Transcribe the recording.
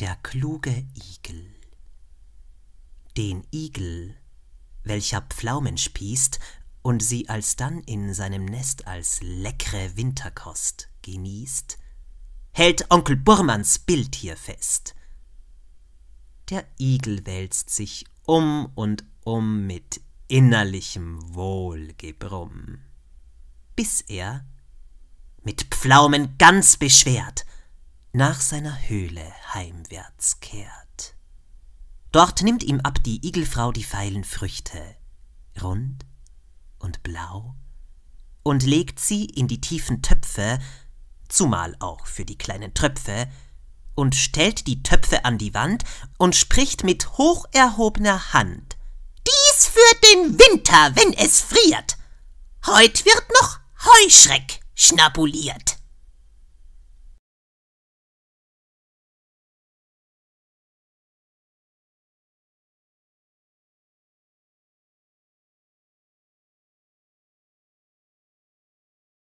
Der kluge Igel. Den Igel, welcher Pflaumen spießt und sie alsdann in seinem Nest als leckre Winterkost genießt, hält Onkel Burmanns Bild hier fest. Der Igel wälzt sich um und um mit innerlichem Wohlgebrumm, bis er, mit Pflaumen ganz beschwert, nach seiner Höhle heimwärts kehrt. Dort nimmt ihm ab die Igelfrau die feilen Früchte, rund und blau, und legt sie in die tiefen Töpfe, zumal auch für die kleinen Tröpfe, und stellt die Töpfe an die Wand und spricht mit hocherhobener Hand. Dies für den Winter, wenn es friert. Heut wird noch Heuschreck schnabuliert.